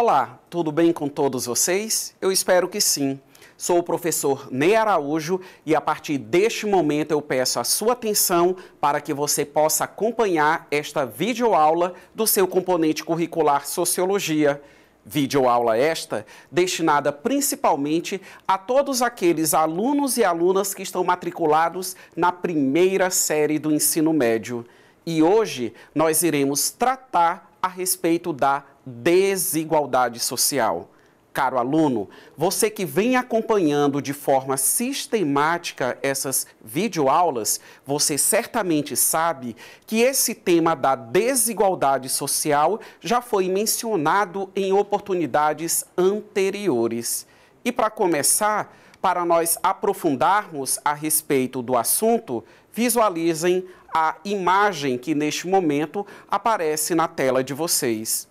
Olá, tudo bem com todos vocês? Eu espero que sim. Sou o professor Ney Araújo e a partir deste momento eu peço a sua atenção para que você possa acompanhar esta videoaula do seu componente curricular Sociologia. Videoaula esta destinada principalmente a todos aqueles alunos e alunas que estão matriculados na primeira série do ensino médio. E hoje nós iremos tratar a respeito da desigualdade social. Caro aluno, você que vem acompanhando de forma sistemática essas videoaulas, você certamente sabe que esse tema da desigualdade social já foi mencionado em oportunidades anteriores. E para começar, para nós aprofundarmos a respeito do assunto, visualizem a imagem que neste momento aparece na tela de vocês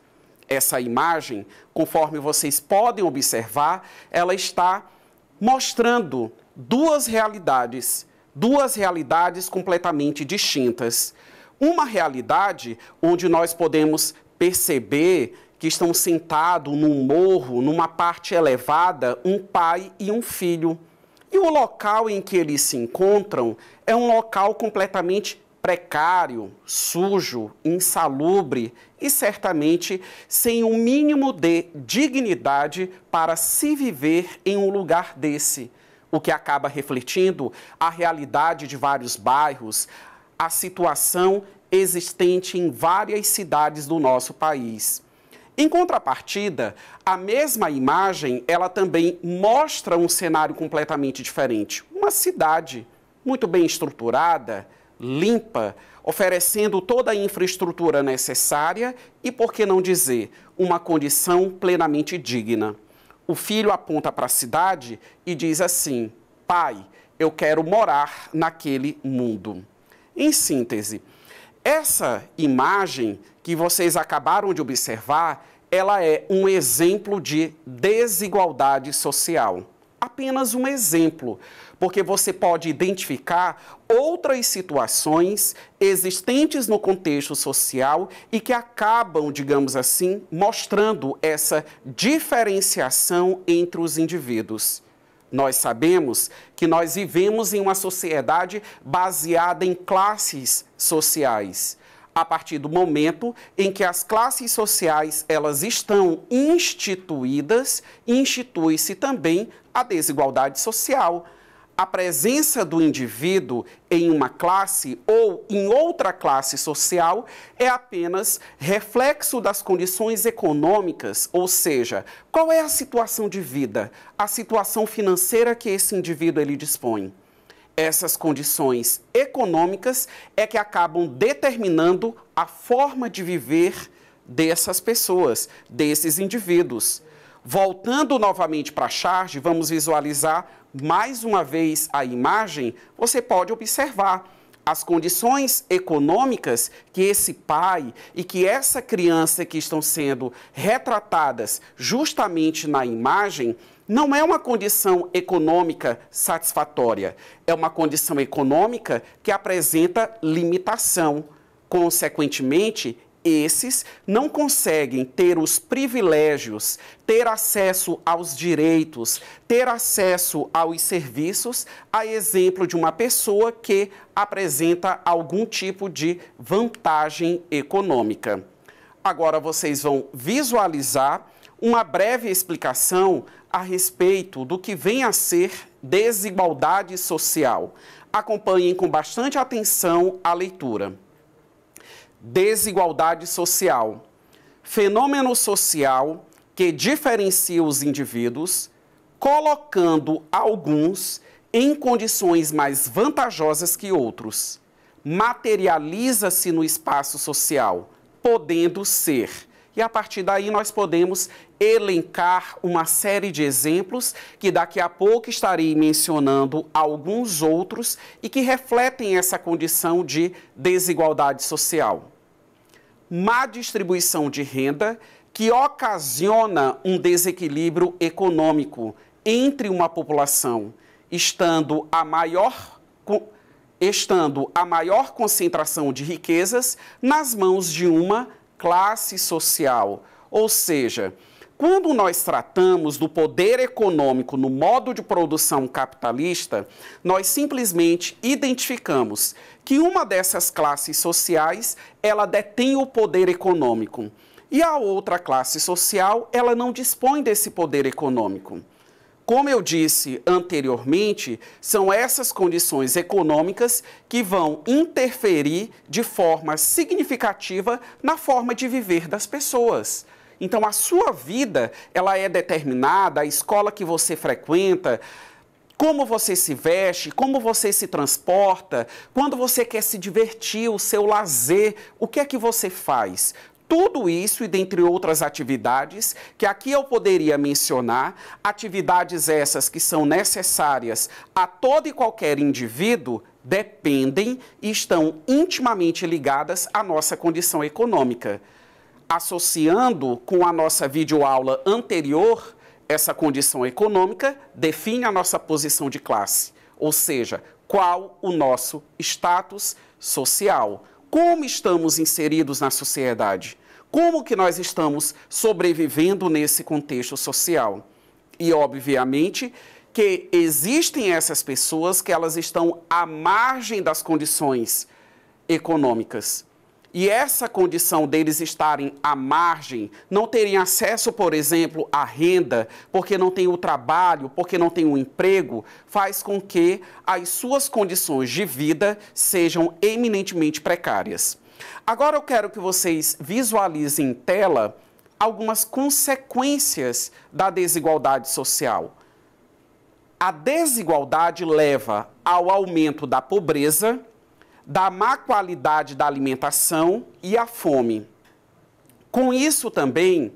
essa imagem, conforme vocês podem observar, ela está mostrando duas realidades, duas realidades completamente distintas. Uma realidade onde nós podemos perceber que estão sentados num morro, numa parte elevada, um pai e um filho. E o local em que eles se encontram é um local completamente precário, sujo, insalubre e certamente sem o um mínimo de dignidade para se viver em um lugar desse, o que acaba refletindo a realidade de vários bairros, a situação existente em várias cidades do nosso país. Em contrapartida, a mesma imagem, ela também mostra um cenário completamente diferente. Uma cidade muito bem estruturada, limpa, oferecendo toda a infraestrutura necessária e, por que não dizer, uma condição plenamente digna. O filho aponta para a cidade e diz assim: Pai, eu quero morar naquele mundo. Em síntese, essa imagem que vocês acabaram de observar, ela é um exemplo de desigualdade social. Apenas um exemplo porque você pode identificar outras situações existentes no contexto social e que acabam, digamos assim, mostrando essa diferenciação entre os indivíduos. Nós sabemos que nós vivemos em uma sociedade baseada em classes sociais. A partir do momento em que as classes sociais elas estão instituídas, institui-se também a desigualdade social a presença do indivíduo em uma classe ou em outra classe social é apenas reflexo das condições econômicas, ou seja, qual é a situação de vida, a situação financeira que esse indivíduo ele dispõe. Essas condições econômicas é que acabam determinando a forma de viver dessas pessoas, desses indivíduos. Voltando novamente para a charge, vamos visualizar mais uma vez a imagem. Você pode observar as condições econômicas que esse pai e que essa criança que estão sendo retratadas justamente na imagem não é uma condição econômica satisfatória, é uma condição econômica que apresenta limitação. Consequentemente, esses não conseguem ter os privilégios, ter acesso aos direitos, ter acesso aos serviços, a exemplo de uma pessoa que apresenta algum tipo de vantagem econômica. Agora vocês vão visualizar uma breve explicação a respeito do que vem a ser desigualdade social. Acompanhem com bastante atenção a leitura desigualdade social, fenômeno social que diferencia os indivíduos, colocando alguns em condições mais vantajosas que outros. Materializa-se no espaço social, podendo ser. E a partir daí nós podemos elencar uma série de exemplos que daqui a pouco estarei mencionando alguns outros e que refletem essa condição de desigualdade social. Má distribuição de renda que ocasiona um desequilíbrio econômico entre uma população, estando a maior estando a maior concentração de riquezas nas mãos de uma classe social, ou seja, quando nós tratamos do poder econômico no modo de produção capitalista, nós simplesmente identificamos que uma dessas classes sociais, ela detém o poder econômico e a outra classe social, ela não dispõe desse poder econômico. Como eu disse anteriormente, são essas condições econômicas que vão interferir de forma significativa na forma de viver das pessoas. Então a sua vida, ela é determinada, a escola que você frequenta, como você se veste, como você se transporta, quando você quer se divertir, o seu lazer, o que é que você faz? Tudo isso, e dentre outras atividades, que aqui eu poderia mencionar, atividades essas que são necessárias a todo e qualquer indivíduo, dependem e estão intimamente ligadas à nossa condição econômica associando com a nossa videoaula anterior essa condição econômica, define a nossa posição de classe, ou seja, qual o nosso status social, como estamos inseridos na sociedade, como que nós estamos sobrevivendo nesse contexto social. E obviamente que existem essas pessoas que elas estão à margem das condições econômicas. E essa condição deles estarem à margem, não terem acesso, por exemplo, à renda, porque não tem o trabalho, porque não tem o emprego, faz com que as suas condições de vida sejam eminentemente precárias. Agora eu quero que vocês visualizem em tela algumas consequências da desigualdade social. A desigualdade leva ao aumento da pobreza, da má qualidade da alimentação e a fome. Com isso também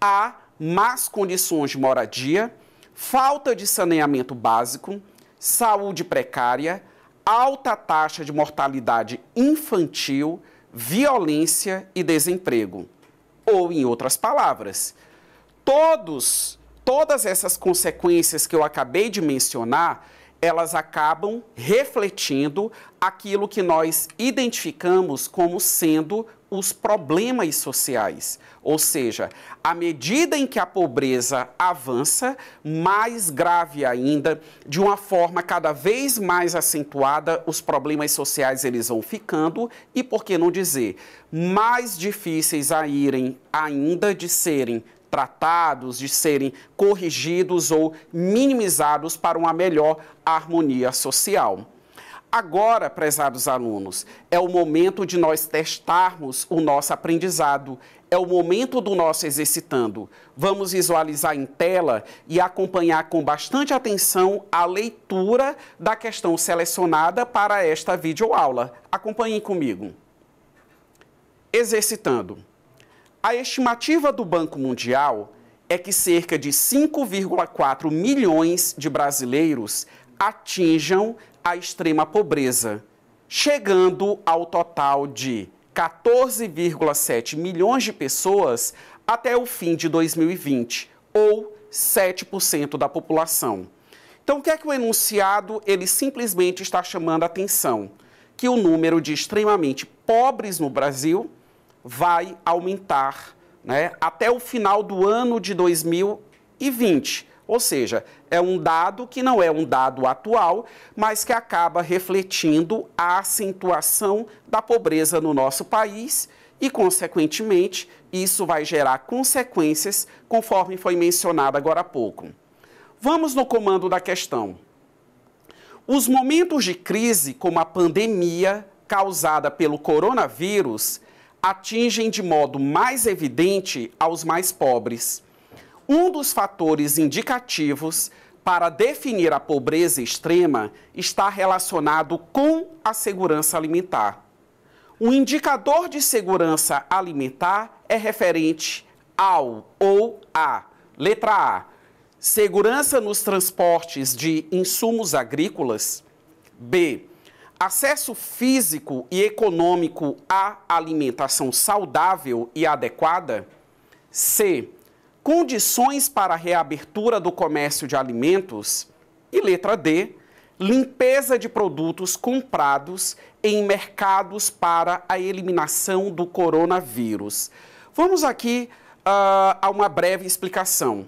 há más condições de moradia, falta de saneamento básico, saúde precária, alta taxa de mortalidade infantil, violência e desemprego. Ou, em outras palavras, todos, todas essas consequências que eu acabei de mencionar elas acabam refletindo aquilo que nós identificamos como sendo os problemas sociais. Ou seja, à medida em que a pobreza avança, mais grave ainda, de uma forma cada vez mais acentuada, os problemas sociais eles vão ficando e por que não dizer, mais difíceis a irem ainda de serem tratados, de serem corrigidos ou minimizados para uma melhor harmonia social. Agora, prezados alunos, é o momento de nós testarmos o nosso aprendizado, é o momento do nosso exercitando. Vamos visualizar em tela e acompanhar com bastante atenção a leitura da questão selecionada para esta videoaula. Acompanhem comigo. Exercitando. A estimativa do Banco Mundial é que cerca de 5,4 milhões de brasileiros atinjam a extrema pobreza, chegando ao total de 14,7 milhões de pessoas até o fim de 2020, ou 7% da população. Então, o que é que o enunciado ele simplesmente está chamando a atenção? Que o número de extremamente pobres no Brasil vai aumentar né, até o final do ano de 2020. Ou seja, é um dado que não é um dado atual, mas que acaba refletindo a acentuação da pobreza no nosso país e, consequentemente, isso vai gerar consequências, conforme foi mencionado agora há pouco. Vamos no comando da questão. Os momentos de crise, como a pandemia causada pelo coronavírus, atingem de modo mais evidente aos mais pobres. Um dos fatores indicativos para definir a pobreza extrema está relacionado com a segurança alimentar. O indicador de segurança alimentar é referente ao ou a, letra A, segurança nos transportes de insumos agrícolas, B, Acesso físico e econômico à alimentação saudável e adequada. C. Condições para a reabertura do comércio de alimentos. E letra D. Limpeza de produtos comprados em mercados para a eliminação do coronavírus. Vamos aqui uh, a uma breve explicação.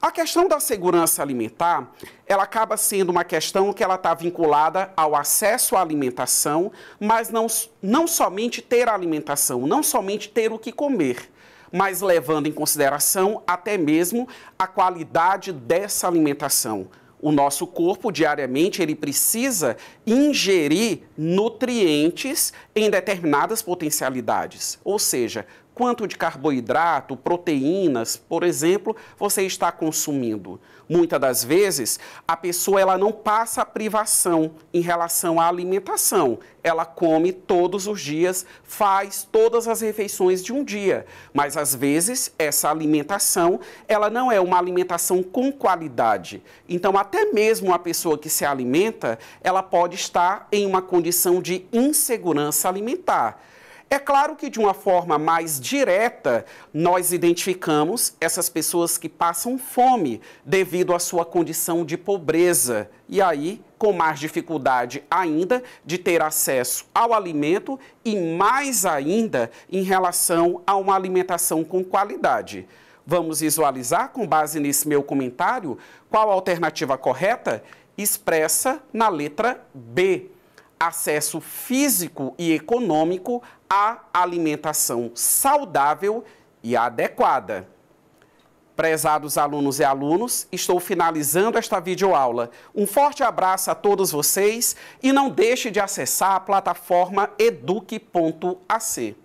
A questão da segurança alimentar, ela acaba sendo uma questão que ela está vinculada ao acesso à alimentação, mas não, não somente ter alimentação, não somente ter o que comer, mas levando em consideração até mesmo a qualidade dessa alimentação. O nosso corpo diariamente ele precisa ingerir nutrientes em determinadas potencialidades, ou seja, quanto de carboidrato, proteínas, por exemplo, você está consumindo. Muitas das vezes, a pessoa ela não passa privação em relação à alimentação. Ela come todos os dias, faz todas as refeições de um dia, mas às vezes essa alimentação, ela não é uma alimentação com qualidade. Então, até mesmo a pessoa que se alimenta, ela pode estar em uma condição de insegurança alimentar. É claro que, de uma forma mais direta, nós identificamos essas pessoas que passam fome devido à sua condição de pobreza. E aí, com mais dificuldade ainda de ter acesso ao alimento e mais ainda em relação a uma alimentação com qualidade. Vamos visualizar, com base nesse meu comentário, qual a alternativa correta? Expressa na letra B acesso físico e econômico à alimentação saudável e adequada. Prezados alunos e alunos, estou finalizando esta videoaula. Um forte abraço a todos vocês e não deixe de acessar a plataforma eduque.ac.